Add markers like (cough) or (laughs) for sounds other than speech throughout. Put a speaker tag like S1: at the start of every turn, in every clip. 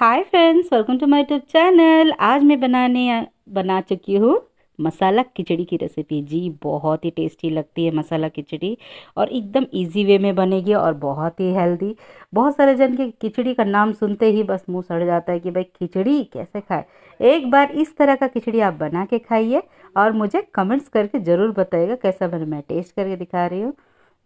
S1: hi friends welcome to my YouTube channel आज मैं बनाने बना चुकी हूँ मसाला खिचड़ी की रेसिपी जी बहुत ही टेस्टी लगती है मसाला खिचड़ी और एकदम इजी वे में बनेगी और बहुत ही हेल्दी बहुत सारे जन के खिचड़ी का नाम सुनते ही बस मुंह सड़ जाता है कि भाई खिचड़ी कैसे खाए एक बार इस तरह का खिचड़ी आप बना के खाइए और मुझे कमेंट्स करके ज़रूर बताइएगा कैसा बना मैं टेस्ट करके दिखा रही हूँ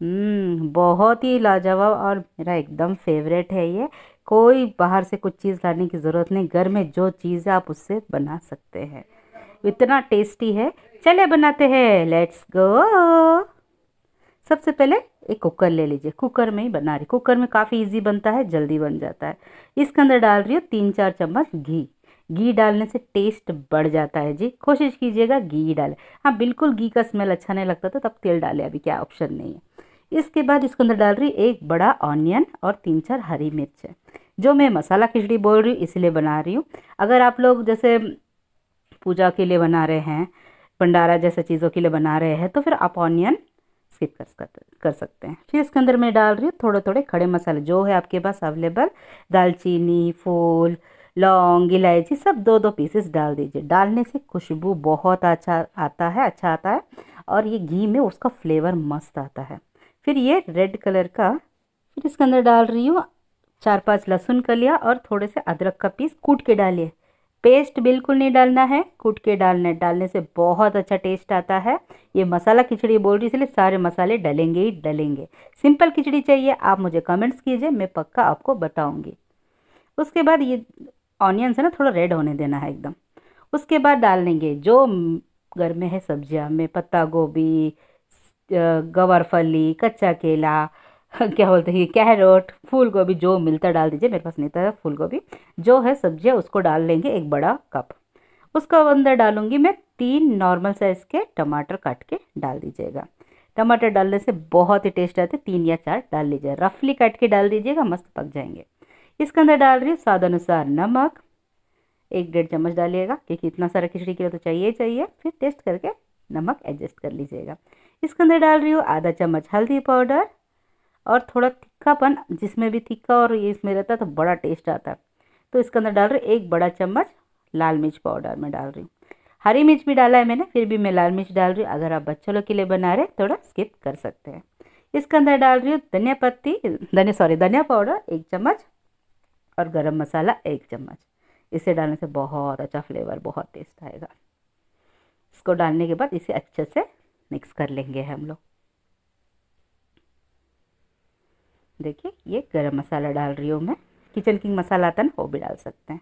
S1: हम्म, बहुत ही लाजवाब और मेरा एकदम फेवरेट है ये कोई बाहर से कुछ चीज़ लाने की ज़रूरत नहीं घर में जो चीज़ आप उससे बना सकते हैं इतना टेस्टी है चले बनाते हैं लेट्स गो सबसे पहले एक कुकर ले लीजिए कुकर में ही बना रही कुकर में काफ़ी इजी बनता है जल्दी बन जाता है इसके अंदर डाल रही हूँ तीन चार चम्मच घी घी डालने से टेस्ट बढ़ जाता है जी कोशिश कीजिएगा घी डालें हाँ बिल्कुल घी का स्मेल अच्छा नहीं लगता था तब तेल डालें अभी क्या ऑप्शन नहीं है इसके बाद इसके अंदर डाल रही एक बड़ा ऑनियन और तीन चार हरी मिर्च जो मैं मसाला खिचड़ी बोल रही हूँ इसलिए बना रही हूँ अगर आप लोग जैसे पूजा के लिए बना रहे हैं भंडारा जैसे चीज़ों के लिए बना रहे हैं तो फिर आप ऑनियन स्किप कर कर सकते हैं फिर इसके अंदर मैं डाल रही हूँ थोड़े थोड़े खड़े मसाले जो है आपके पास अवेलेबल दालचीनी फूल लौंग इलायची सब दो दो पीसेस डाल दीजिए डालने से खुशबू बहुत अच्छा आता है अच्छा आता है और ये घी में उसका फ्लेवर मस्त आता है फिर ये रेड कलर का फिर इसके अंदर डाल रही हूँ चार पांच लहसुन का लिया और थोड़े से अदरक का पीस कूट के डालिए पेस्ट बिल्कुल नहीं डालना है कूट के डालना है डालने से बहुत अच्छा टेस्ट आता है ये मसाला खिचड़ी बोल रही इसलिए सारे मसाले डलेंगे ही डलेंगे सिंपल खिचड़ी चाहिए आप मुझे कमेंट्स कीजिए मैं पक्का आपको बताऊँगी उसके बाद ये ऑनियन से ना थोड़ा रेड होने देना है एकदम उसके बाद डाल लेंगे जो घर में है सब्जियाँ में पत्ता गोभी गवरफली कच्चा केला (laughs) क्या बोलते हैं कैरोट फूल गोभी जो मिलता डाल दीजिए मेरे पास नहीं था फूल गोभी जो है सब्जियाँ उसको डाल लेंगे एक बड़ा कप उसका अंदर डालूंगी मैं तीन नॉर्मल साइज़ के टमाटर काट के डाल दीजिएगा टमाटर डालने से बहुत ही टेस्ट आते तीन या चार डाल लीजिए रफली काट के डाल दीजिएगा मस्त पक जाएंगे इसके अंदर डाल रही हूँ स्वाद अनुसार नमक एक डेढ़ चम्मच डालिएगा क्योंकि इतना सारा खिचड़ी के लिए तो चाहिए ही चाहिए फिर टेस्ट करके नमक एडजस्ट कर लीजिएगा इसके अंदर डाल रही हूँ आधा चम्मच हल्दी पाउडर और थोड़ा तिक्खापन जिसमें भी तिक्खा और ये इसमें रहता तो बड़ा टेस्ट आता तो इसके अंदर डाल रही हूँ एक बड़ा चम्मच लाल मिर्च पाउडर मैं डाल रही हूँ हरी मिर्च भी डाला है मैंने फिर भी मैं लाल मिर्च डाल रही हूँ अगर आप बच्चों लोग के लिए बना रहे थोड़ा स्किप कर सकते हैं इसके अंदर डाल रही हूँ धनिया पत्ती धनिया सॉरी धनिया पाउडर एक चम्मच और गरम मसाला एक चम्मच इसे डालने से बहुत अच्छा फ्लेवर बहुत टेस्ट आएगा इसको डालने के बाद इसे अच्छे से मिक्स कर लेंगे हम लोग देखिए ये गरम मसाला डाल रही हूँ मैं किचन किंग मसाला आता ना वो भी डाल सकते हैं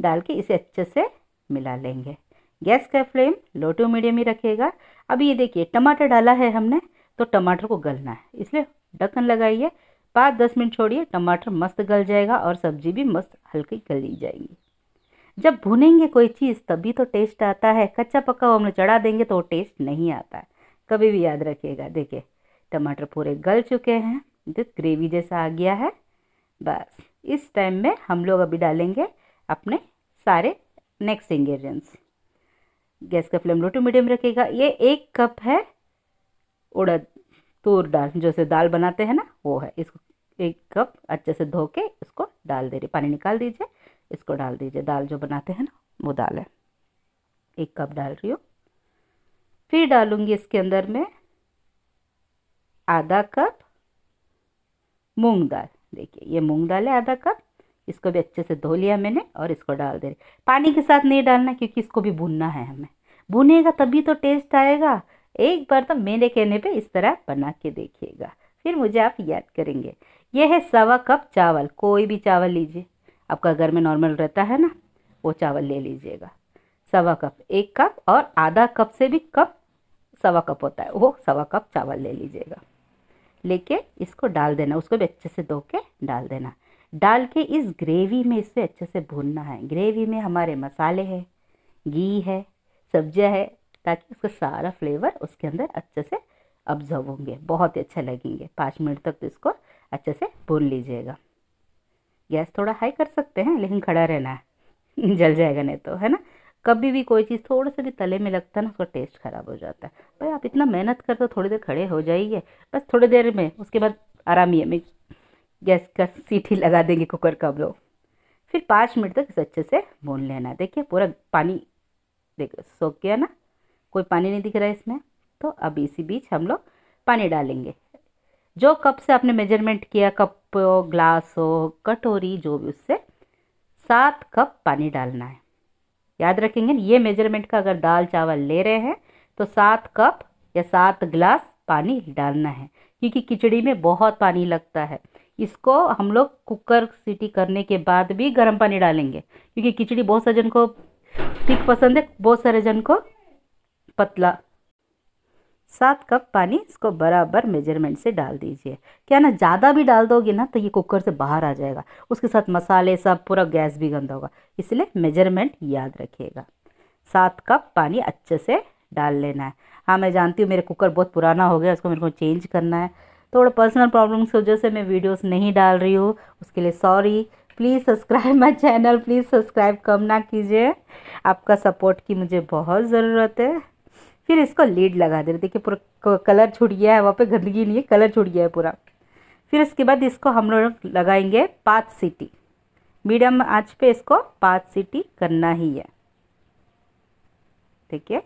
S1: डाल के इसे अच्छे से मिला लेंगे गैस का फ्लेम लो टू मीडियम ही रखेगा अभी ये देखिए टमाटर डाला है हमने तो टमाटर को गलना है इसलिए ढक्कन लगाइए पाँच दस मिनट छोड़िए टमाटर मस्त गल जाएगा और सब्जी भी मस्त हल्की गली जाएगी जब भुनेंगे कोई चीज़ तभी तो टेस्ट आता है कच्चा पक्का वो लोग चढ़ा देंगे तो वो टेस्ट नहीं आता है कभी भी याद रखिएगा देखिए टमाटर पूरे गल चुके हैं जो ग्रेवी जैसा आ गया है बस इस टाइम में हम लोग अभी डालेंगे अपने सारे नेक्स्ट इंग्रेडिएंट्स गैस का फ्लेम लो टू मीडियम रखेगा ये एक कप है उड़द तूर दाल से दाल बनाते हैं ना वो है इसको एक कप अच्छे से धो के उसको डाल दे रही पानी निकाल दीजिए इसको डाल दीजिए दाल जो बनाते हैं ना वो दाल है एक कप डाल रही हूँ फिर डालूँगी इसके अंदर में आधा कप मूंग दाल देखिए ये मूंग दाल है आधा कप इसको भी अच्छे से धो लिया मैंने और इसको डाल दे रही पानी के साथ नहीं डालना क्योंकि इसको भी भुनना है हमें भुनेगा तभी तो टेस्ट आएगा एक बार तो मेरे कहने पे इस तरह बना के देखिएगा फिर मुझे आप याद करेंगे यह है सवा कप चावल कोई भी चावल लीजिए आपका घर में नॉर्मल रहता है ना वो चावल ले लीजिएगा सवा कप एक कप और आधा कप से भी कप सवा कप होता है वो सवा कप चावल ले लीजिएगा लेके इसको डाल देना उसको भी अच्छे से धो के डाल देना डाल के इस ग्रेवी में इसे अच्छे से भूनना है ग्रेवी में हमारे मसाले हैं घी है सब्जियाँ है ताकि उसका सारा फ्लेवर उसके अंदर अच्छे से ऑब्जर्व होंगे बहुत ही अच्छे लगेंगे पाँच मिनट तक तो इसको अच्छे से भून लीजिएगा गैस थोड़ा हाई कर सकते हैं लेकिन खड़ा रहना है (laughs) जल जाएगा नहीं तो है ना कभी भी कोई चीज़ थोड़ा सा भी तले में लगता है ना उसका टेस्ट ख़राब हो जाता है भाई आप इतना मेहनत कर तो थोड़ी देर खड़े हो जाइए बस थोड़ी देर में उसके बाद आराम ही गैस का सीटी लगा देंगे कुकर का अब लोग फिर पाँच मिनट तक इसे अच्छे से भून लेना है देखिए पूरा पानी देखो सोख गया ना कोई पानी नहीं दिख रहा है इसमें तो अब इसी बीच हम लोग पानी डालेंगे जो कप से आपने मेजरमेंट किया कप हो ग्लास हो कटोरी जो भी उससे सात कप पानी डालना है याद रखेंगे ये मेजरमेंट का अगर दाल चावल ले रहे हैं तो सात कप या सात ग्लास पानी डालना है क्योंकि खिचड़ी में बहुत पानी लगता है इसको हम लोग कुकर सीटी करने के बाद भी गर्म पानी डालेंगे क्योंकि खिचड़ी बहुत सारे जन को ठीक पसंद है बहुत सारे जन को पतला सात कप पानी इसको बराबर मेजरमेंट से डाल दीजिए क्या ना ज़्यादा भी डाल दोगे ना तो ये कुकर से बाहर आ जाएगा उसके साथ मसाले सब पूरा गैस भी गंदा होगा इसलिए मेजरमेंट याद रखिएगा सात कप पानी अच्छे से डाल लेना है हाँ मैं जानती हूँ मेरे कुकर बहुत पुराना हो गया उसको मेरे को चेंज करना है थोड़ा पर्सनल प्रॉब्लम की वजह से मैं वीडियोस नहीं डाल रही हूँ उसके लिए sorry please subscribe my channel please subscribe कम ना कीजिए आपका सपोर्ट की मुझे बहुत ज़रूरत है फिर इसको लीड लगा दे रहे देखिए पूरा कलर छूट गया है वहाँ पे गंदगी नहीं है कलर छूट गया है पूरा फिर इसके बाद इसको हम लोग लगाएंगे पाँच सीटी मीडियम आँच पे इसको पाँच सीटी करना ही है ठीक है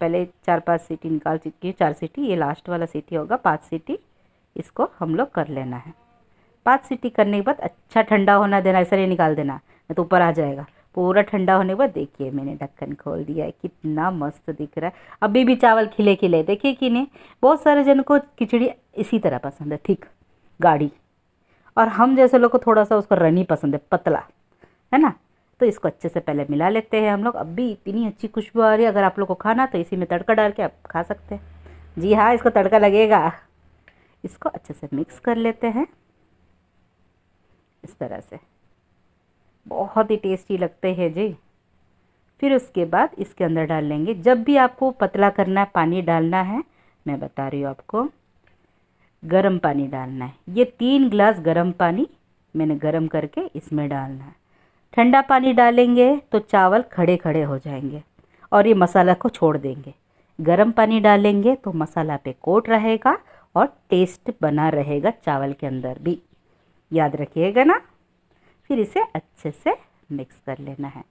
S1: पहले चार पाँच सीटी निकाल चुकी है चार सीटी ये लास्ट वाला सीटी होगा पाँच सीटी इसको हम लोग कर लेना है पाँच सीटी करने के बाद अच्छा ठंडा होना देना ऐसा नहीं निकाल देना नहीं तो ऊपर आ जाएगा पूरा ठंडा होने के बाद देखिए मैंने ढक्कन खोल दिया है कितना मस्त दिख रहा है अभी भी चावल खिले खिले देखिए कि नहीं बहुत सारे जन को खिचड़ी इसी तरह पसंद है ठीक गाढ़ी और हम जैसे लोग को थोड़ा सा उसको रनी पसंद है पतला है ना तो इसको अच्छे से पहले मिला लेते हैं हम लोग अभी इतनी अच्छी खुशबू आ रही है अगर आप लोग को खाना तो इसी में तड़का डाल के आप खा सकते हैं जी हाँ इसको तड़का लगेगा इसको अच्छे से मिक्स कर लेते हैं इस तरह से बहुत ही टेस्टी लगते हैं जी फिर उसके बाद इसके अंदर डाल लेंगे जब भी आपको पतला करना है पानी डालना है मैं बता रही हूँ आपको गरम पानी डालना है ये तीन गिलास गरम पानी मैंने गरम करके इसमें डालना है ठंडा पानी डालेंगे तो चावल खड़े खड़े हो जाएंगे और ये मसाला को छोड़ देंगे गरम पानी डालेंगे तो मसाला पे कोट रहेगा और टेस्ट बना रहेगा चावल के अंदर भी याद रखिएगा ना फिर इसे अच्छे से मिक्स कर लेना है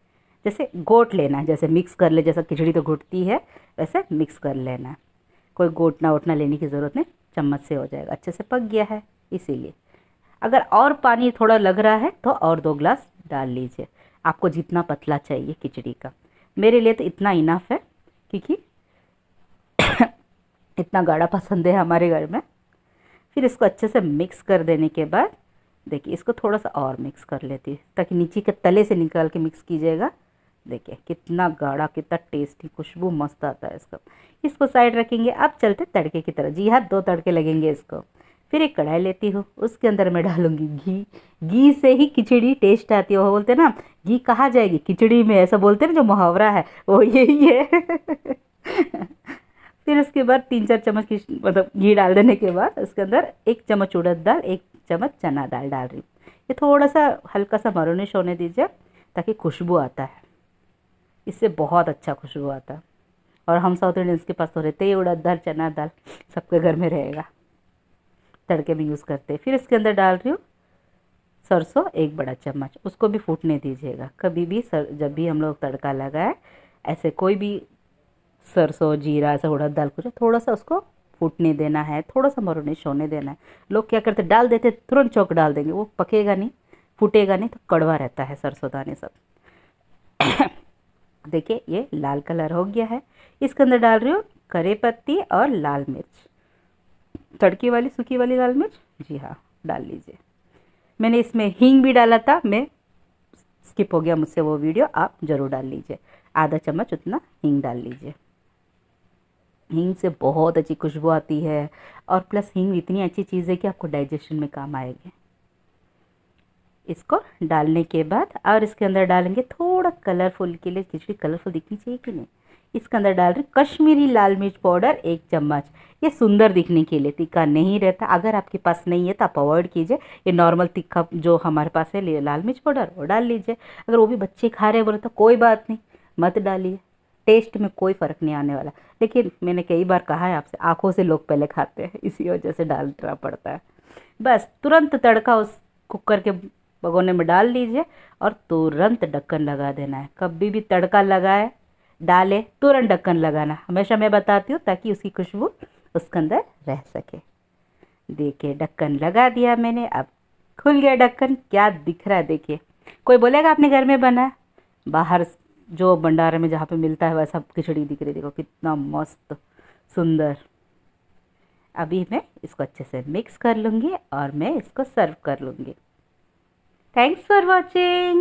S1: जैसे गोट लेना है जैसे मिक्स कर ले जैसा खिचड़ी तो घुटती है वैसे मिक्स कर लेना है कोई गोटना वोटना लेने की ज़रूरत नहीं चम्मच से हो जाएगा अच्छे से पक गया है इसीलिए अगर और पानी थोड़ा लग रहा है तो और दो ग्लास डाल लीजिए आपको जितना पतला चाहिए खिचड़ी का मेरे लिए तो इतना इनाफ है क्योंकि (coughs) इतना गाढ़ा पसंद है हमारे घर में फिर इसको अच्छे से मिक्स कर देने के बाद देखिए इसको थोड़ा सा और मिक्स कर लेती हूँ ताकि नीचे के तले से निकाल के मिक्स कीजिएगा देखिए कितना गाढ़ा कितना टेस्टी खुशबू मस्त आता है इसका इसको साइड रखेंगे अब चलते तड़के की तरह जी हाँ दो तड़के लगेंगे इसको फिर एक कढ़ाई लेती हूँ उसके अंदर मैं डालूंगी घी घी से ही खिचड़ी टेस्ट आती है वो बोलते ना घी कहा जाएगी खिचड़ी में ऐसा बोलते ना जो मुहावरा है वो यही है फिर उसके बाद तीन चार चम्मच मतलब घी डाल देने के बाद उसके अंदर एक चम्मच उड़द दाल एक चम्मच चना दाल डाल रही हूँ ये थोड़ा सा हल्का सा मरोनिश होने दीजिए ताकि खुशबू आता है इससे बहुत अच्छा खुशबू आता है और हम साउथ इंडियंस के पास तो रहते ही उड़द दाल चना दाल सबके घर में रहेगा तड़के में यूज़ करते फिर इसके अंदर डाल रही हूँ सरसों एक बड़ा चम्मच उसको भी फूटने दीजिएगा कभी भी सर जब भी हम लोग तड़का लगाए ऐसे कोई भी सरसों जीरा ऐसा उड़द दाल कुछ थोड़ा सा उसको फूटने देना है थोड़ा सा मरोनिश होने देना है लोग क्या करते डाल देते तुरंत चौक डाल देंगे वो पकेगा नहीं फूटेगा नहीं तो कड़वा रहता है सरसों दाने सब (coughs) देखिए ये लाल कलर हो गया है इसके अंदर डाल रही हूँ करे पत्ती और लाल मिर्च तड़के वाली सूखी वाली लाल मिर्च जी हाँ डाल लीजिए मैंने इसमें हींग भी डाला था मैं स्किप हो गया मुझसे वो वीडियो आप ज़रूर डाल लीजिए आधा चम्मच उतना हींग डाल लीजिए हींग से बहुत अच्छी खुशबू आती है और प्लस हींग इतनी अच्छी चीज़ है कि आपको डाइजेशन में काम आएगी इसको डालने के बाद और इसके अंदर डालेंगे थोड़ा कलरफुल के लिए खिचड़ी कलरफुल दिखनी चाहिए कि नहीं इसके अंदर डाल रही कश्मीरी लाल मिर्च पाउडर एक चम्मच ये सुंदर दिखने के लिए तीखा नहीं रहता अगर आपके पास नहीं है तो आप अवॉइड कीजिए ये नॉर्मल तीखा जो हमारे पास है लाल मिर्च पाउडर वो डाल लीजिए अगर वो भी बच्चे खा रहे बोले तो कोई बात नहीं मत डालिए टेस्ट में कोई फ़र्क नहीं आने वाला लेकिन मैंने कई बार कहा है आपसे आँखों से लोग पहले खाते हैं इसी वजह से डालना पड़ता है बस तुरंत तड़का उस कुकर के भगोने में डाल लीजिए और तुरंत ढक्कन लगा देना है कभी भी तड़का लगाए डाले तुरंत ढक्कन लगाना हमेशा मैं बताती हूँ ताकि उसकी खुशबू उसके अंदर रह सके देखिए ढक्कन लगा दिया मैंने अब खुल गया ढक्कन क्या दिख रहा है देखिए कोई बोलेगा आपने घर में बना बाहर जो भंडारे में जहाँ पे मिलता है वैसा खिचड़ी दिख रही देखो कितना मस्त सुंदर अभी मैं इसको अच्छे से मिक्स कर लूँगी और मैं इसको सर्व कर लूँगी थैंक्स फॉर वॉचिंग